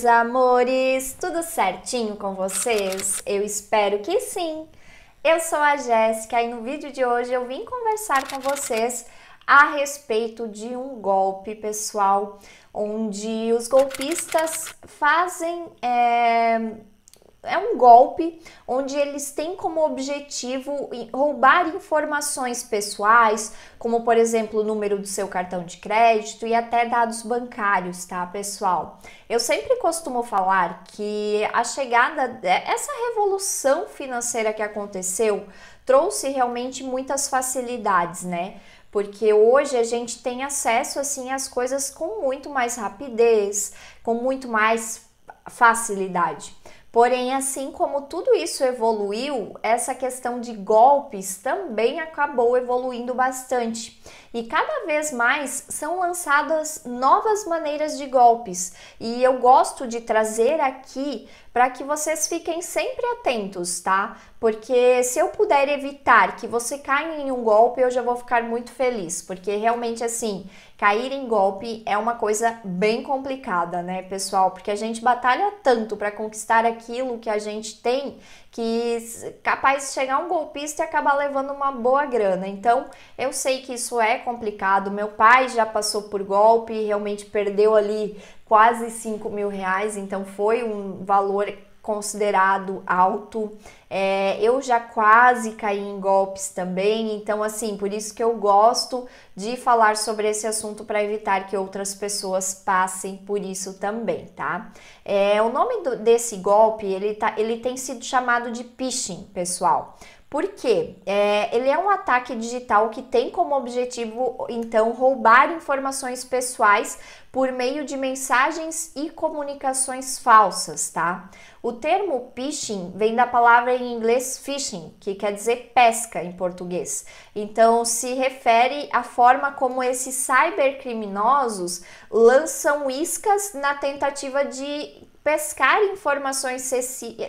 meus amores! Tudo certinho com vocês? Eu espero que sim! Eu sou a Jéssica e no vídeo de hoje eu vim conversar com vocês a respeito de um golpe pessoal onde os golpistas fazem é é um golpe onde eles têm como objetivo roubar informações pessoais, como por exemplo o número do seu cartão de crédito e até dados bancários, tá, pessoal? Eu sempre costumo falar que a chegada, essa revolução financeira que aconteceu trouxe realmente muitas facilidades, né? porque hoje a gente tem acesso assim às coisas com muito mais rapidez, com muito mais facilidade. Porém, assim como tudo isso evoluiu, essa questão de golpes também acabou evoluindo bastante. E cada vez mais são lançadas novas maneiras de golpes. E eu gosto de trazer aqui para que vocês fiquem sempre atentos, tá? Porque se eu puder evitar que você caia em um golpe, eu já vou ficar muito feliz, porque realmente assim, cair em golpe é uma coisa bem complicada, né, pessoal? Porque a gente batalha tanto para conquistar aquilo que a gente tem que capaz de chegar um golpista e acabar levando uma boa grana. Então, eu sei que isso é complicado. Meu pai já passou por golpe e realmente perdeu ali quase 5 mil reais, então foi um valor considerado alto. É, eu já quase caí em golpes também, então assim, por isso que eu gosto de falar sobre esse assunto para evitar que outras pessoas passem por isso também, tá? É, o nome do, desse golpe ele, tá, ele tem sido chamado de phishing, pessoal. Por quê? É, ele é um ataque digital que tem como objetivo, então, roubar informações pessoais por meio de mensagens e comunicações falsas, tá? O termo phishing vem da palavra em inglês fishing, que quer dizer pesca em português. Então, se refere à forma como esses cybercriminosos lançam iscas na tentativa de pescar informações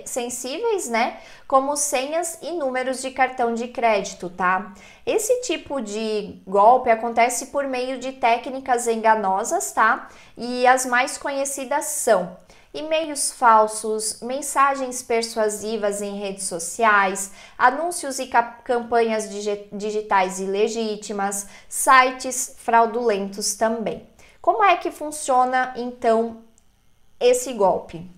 sensíveis, né? Como senhas e números de cartão de crédito, tá? Esse tipo de golpe acontece por meio de técnicas enganosas, tá? E as mais conhecidas são e-mails falsos, mensagens persuasivas em redes sociais, anúncios e campanhas digitais ilegítimas, sites fraudulentos também. Como é que funciona então esse golpe?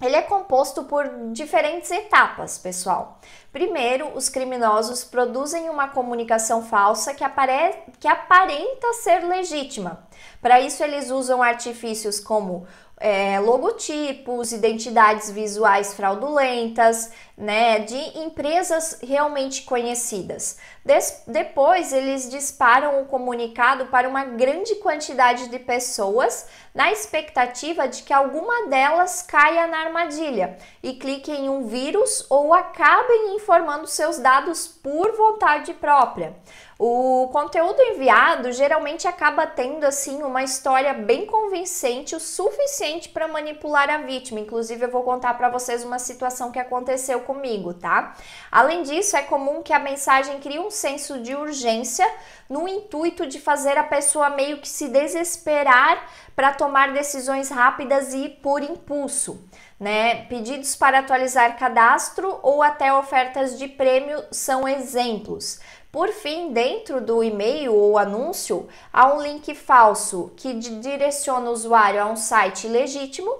Ele é composto por diferentes etapas, pessoal. Primeiro, os criminosos produzem uma comunicação falsa que, apare... que aparenta ser legítima. Para isso, eles usam artifícios como é, logotipos, identidades visuais fraudulentas, né, de empresas realmente conhecidas. Des depois eles disparam o comunicado para uma grande quantidade de pessoas, na expectativa de que alguma delas caia na armadilha e clique em um vírus ou acabem informando seus dados por vontade própria. O conteúdo enviado geralmente acaba tendo assim uma história bem convincente o suficiente para manipular a vítima. Inclusive eu vou contar para vocês uma situação que aconteceu comigo, tá? Além disso, é comum que a mensagem crie um senso de urgência no intuito de fazer a pessoa meio que se desesperar para tomar decisões rápidas e por impulso. Né? Pedidos para atualizar cadastro ou até ofertas de prêmio são exemplos. Por fim, dentro do e-mail ou anúncio, há um link falso que direciona o usuário a um site legítimo.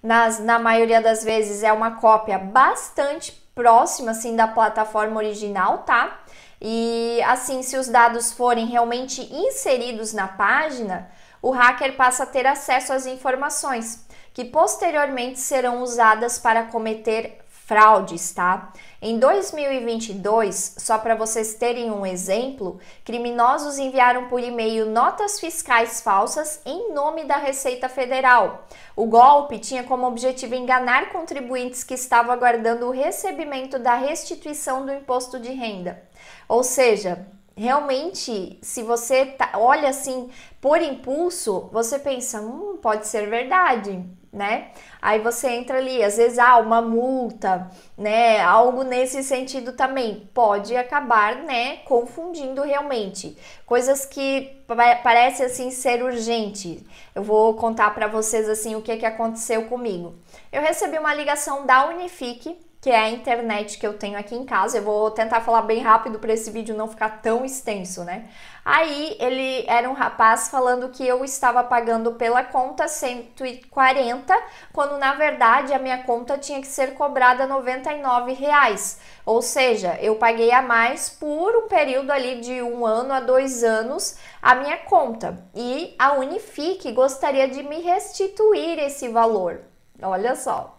Nas, na maioria das vezes é uma cópia bastante próxima assim da plataforma original, tá? E assim, se os dados forem realmente inseridos na página, o hacker passa a ter acesso às informações que posteriormente serão usadas para cometer fraudes, tá? Em 2022, só para vocês terem um exemplo, criminosos enviaram por e-mail notas fiscais falsas em nome da Receita Federal. O golpe tinha como objetivo enganar contribuintes que estavam aguardando o recebimento da restituição do imposto de renda. Ou seja, realmente, se você tá, olha assim por impulso, você pensa, hum, pode ser verdade né? Aí você entra ali, às vezes há ah, uma multa, né? Algo nesse sentido também pode acabar, né, confundindo realmente. Coisas que parece assim ser urgente. Eu vou contar para vocês assim o que que aconteceu comigo. Eu recebi uma ligação da Unifique que é a internet que eu tenho aqui em casa. Eu vou tentar falar bem rápido para esse vídeo não ficar tão extenso, né? Aí ele era um rapaz falando que eu estava pagando pela conta 140, quando na verdade a minha conta tinha que ser cobrada 99 reais. Ou seja, eu paguei a mais por um período ali de um ano a dois anos a minha conta. E a Unifique gostaria de me restituir esse valor. Olha só.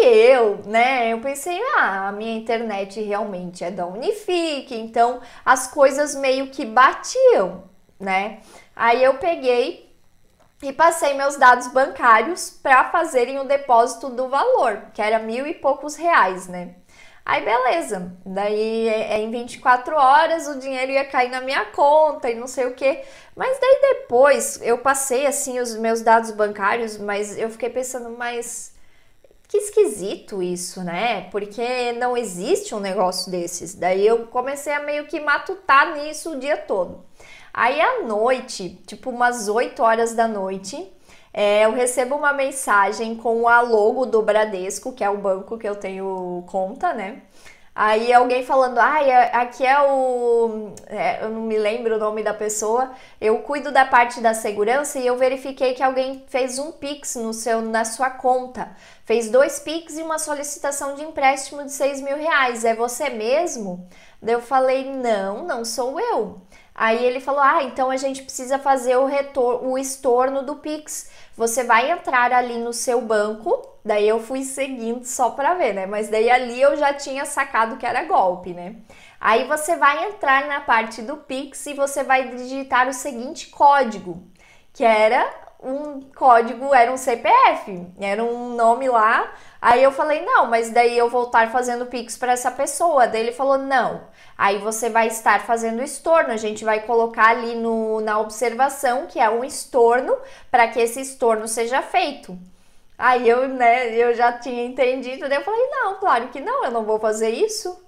E eu, né, eu pensei, ah, a minha internet realmente é da Unifique, então as coisas meio que batiam, né? Aí eu peguei e passei meus dados bancários para fazerem o depósito do valor, que era mil e poucos reais, né? Aí beleza, daí é, é em 24 horas o dinheiro ia cair na minha conta e não sei o que. Mas daí depois eu passei assim os meus dados bancários, mas eu fiquei pensando, mas que esquisito isso, né? Porque não existe um negócio desses. Daí eu comecei a meio que matutar nisso o dia todo. Aí à noite, tipo umas 8 horas da noite, é, eu recebo uma mensagem com a logo do Bradesco, que é o banco que eu tenho conta, né? Aí alguém falando, ai, ah, aqui é o. É, eu não me lembro o nome da pessoa. Eu cuido da parte da segurança e eu verifiquei que alguém fez um Pix no seu, na sua conta. Fez dois Pix e uma solicitação de empréstimo de 6 mil reais. É você mesmo? Daí eu falei, não, não sou eu. Aí ele falou: "Ah, então a gente precisa fazer o retorno, o estorno do Pix. Você vai entrar ali no seu banco". Daí eu fui seguindo só para ver, né? Mas daí ali eu já tinha sacado que era golpe, né? Aí você vai entrar na parte do Pix e você vai digitar o seguinte código, que era um código, era um CPF, era um nome lá. Aí eu falei, não, mas daí eu vou estar fazendo Pix para essa pessoa. Daí ele falou, não. Aí você vai estar fazendo estorno. A gente vai colocar ali no, na observação que é um estorno para que esse estorno seja feito. Aí eu, né, eu já tinha entendido, daí eu falei, não, claro que não, eu não vou fazer isso.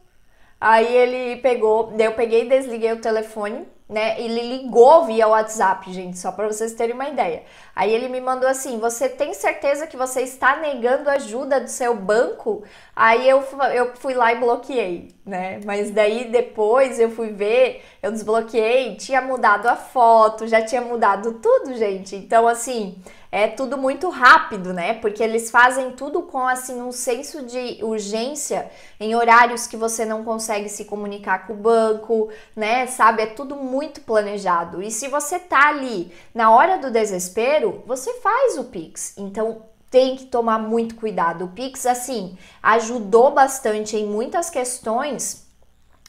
Aí ele pegou, daí eu peguei e desliguei o telefone né? Ele ligou via WhatsApp, gente, só para vocês terem uma ideia. Aí ele me mandou assim: "Você tem certeza que você está negando ajuda do seu banco?" Aí eu, eu fui lá e bloqueei, né? Mas daí depois eu fui ver, eu desbloqueei, tinha mudado a foto, já tinha mudado tudo, gente. Então assim, é tudo muito rápido, né? Porque eles fazem tudo com assim um senso de urgência em horários que você não consegue se comunicar com o banco, né? Sabe? É tudo muito muito planejado. E se você tá ali na hora do desespero, você faz o Pix. Então tem que tomar muito cuidado. O Pix, assim, ajudou bastante em muitas questões,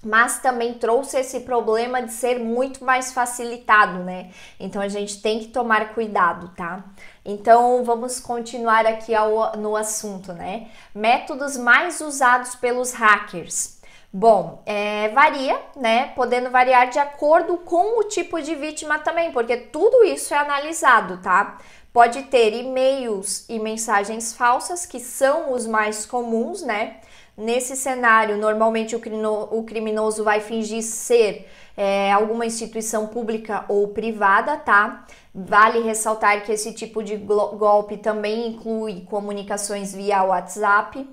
mas também trouxe esse problema de ser muito mais facilitado, né? Então a gente tem que tomar cuidado, tá? Então vamos continuar aqui ao, no assunto, né? Métodos mais usados pelos hackers. Bom, é, varia, né? Podendo variar de acordo com o tipo de vítima também, porque tudo isso é analisado, tá? Pode ter e-mails e mensagens falsas, que são os mais comuns, né? Nesse cenário, normalmente o criminoso vai fingir ser é, alguma instituição pública ou privada, tá? Vale ressaltar que esse tipo de golpe também inclui comunicações via WhatsApp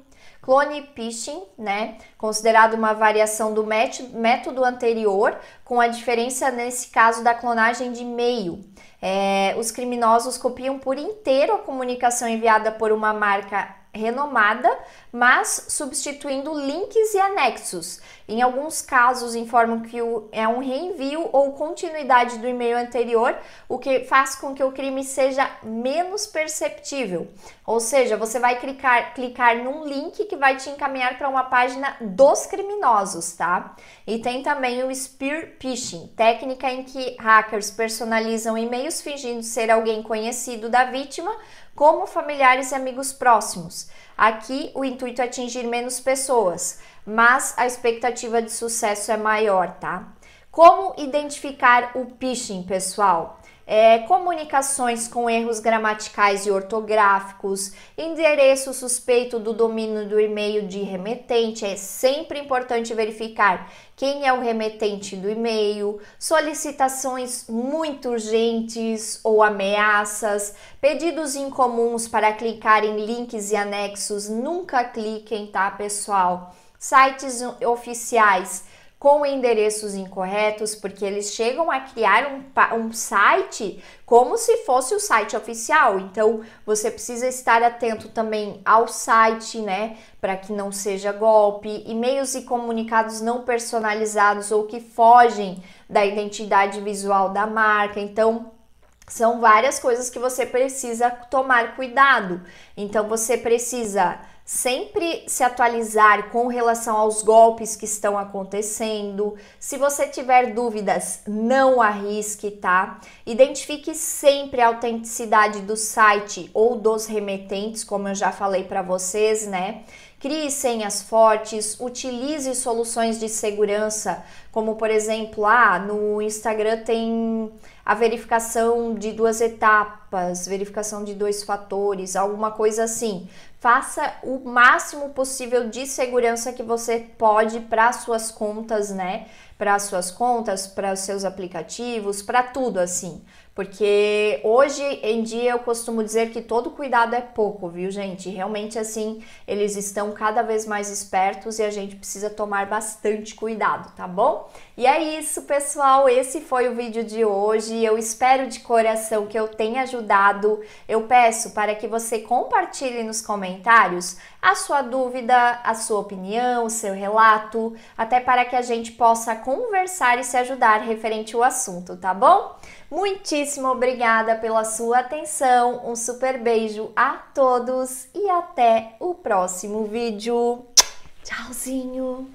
clone pitching, né? Considerado uma variação do método anterior, com a diferença nesse caso da clonagem de meio. É, os criminosos copiam por inteiro a comunicação enviada por uma marca renomada, mas substituindo links e anexos. Em alguns casos, informam que é um reenvio ou continuidade do e-mail anterior, o que faz com que o crime seja menos perceptível. Ou seja, você vai clicar, clicar num link que vai te encaminhar para uma página dos criminosos, tá? E tem também o spear phishing, técnica em que hackers personalizam e-mails fingindo ser alguém conhecido da vítima como familiares e amigos próximos. Aqui o intuito é atingir menos pessoas, mas a expectativa de sucesso é maior, tá? Como identificar o phishing, pessoal? É, comunicações com erros gramaticais e ortográficos, endereço suspeito do domínio do e-mail de remetente, é sempre importante verificar quem é o remetente do e-mail, solicitações muito urgentes ou ameaças, pedidos incomuns para clicar em links e anexos, nunca cliquem, tá, pessoal? Sites oficiais com endereços incorretos, porque eles chegam a criar um, um site como se fosse o site oficial. Então você precisa estar atento também ao site, né? Para que não seja golpe, e-mails e comunicados não personalizados ou que fogem da identidade visual da marca. Então são várias coisas que você precisa tomar cuidado. Então você precisa sempre se atualizar com relação aos golpes que estão acontecendo. Se você tiver dúvidas, não arrisque, tá? Identifique sempre a autenticidade do site ou dos remetentes, como eu já falei para vocês, né? Crie senhas fortes, utilize soluções de segurança, como por exemplo, ah, no Instagram tem a verificação de duas etapas, verificação de dois fatores, alguma coisa assim. Faça o máximo possível de segurança que você pode para suas contas, né? Para suas contas, para os seus aplicativos, para tudo assim. Porque hoje em dia eu costumo dizer que todo cuidado é pouco, viu, gente? Realmente assim, eles estão cada vez mais espertos e a gente precisa tomar bastante cuidado, tá bom? E é isso, pessoal. Esse foi o vídeo de hoje. Eu espero de coração que eu tenha ajudado. Eu peço para que você compartilhe nos comentários a sua dúvida, a sua opinião, o seu relato, até para que a gente possa conversar e se ajudar referente ao assunto, tá bom? Muitíssimo obrigada pela sua atenção, um super beijo a todos e até o próximo vídeo. Tchauzinho!